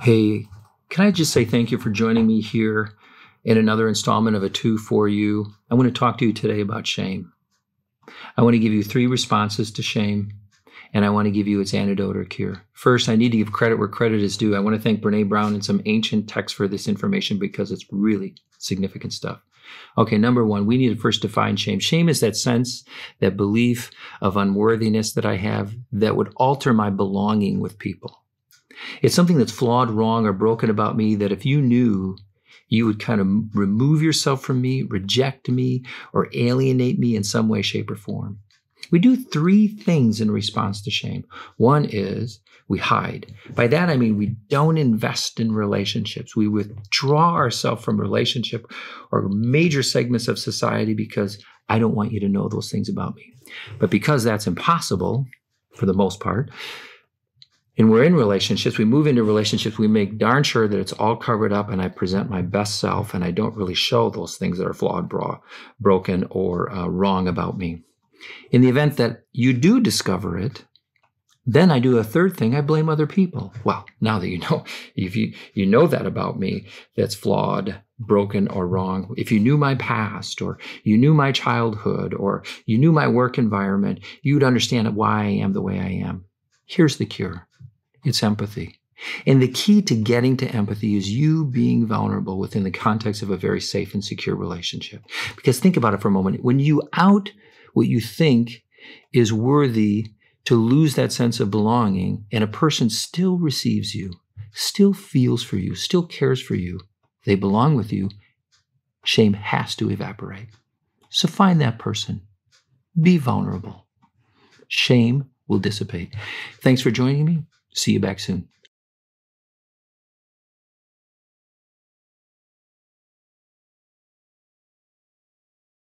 Hey, can I just say thank you for joining me here in another installment of A Two for You? I want to talk to you today about shame. I want to give you three responses to shame, and I want to give you its antidote or cure. First, I need to give credit where credit is due. I want to thank Brene Brown and some ancient texts for this information because it's really significant stuff. Okay, number one, we need to first define shame. Shame is that sense, that belief of unworthiness that I have that would alter my belonging with people. It's something that's flawed, wrong, or broken about me that if you knew, you would kind of remove yourself from me, reject me, or alienate me in some way, shape, or form. We do three things in response to shame. One is we hide. By that, I mean we don't invest in relationships. We withdraw ourselves from relationship or major segments of society because I don't want you to know those things about me. But because that's impossible for the most part, and we're in relationships, we move into relationships, we make darn sure that it's all covered up and I present my best self and I don't really show those things that are flawed, bra- broken, or uh, wrong about me. In the event that you do discover it, then I do a third thing, I blame other people. Well, now that you know, if you, you know that about me, that's flawed, broken, or wrong. If you knew my past, or you knew my childhood, or you knew my work environment, you'd understand why I am the way I am. Here's the cure it's empathy. And the key to getting to empathy is you being vulnerable within the context of a very safe and secure relationship. Because think about it for a moment. When you out what you think is worthy to lose that sense of belonging, and a person still receives you, still feels for you, still cares for you, they belong with you, shame has to evaporate. So find that person, be vulnerable. Shame will dissipate. Thanks for joining me. See you back soon.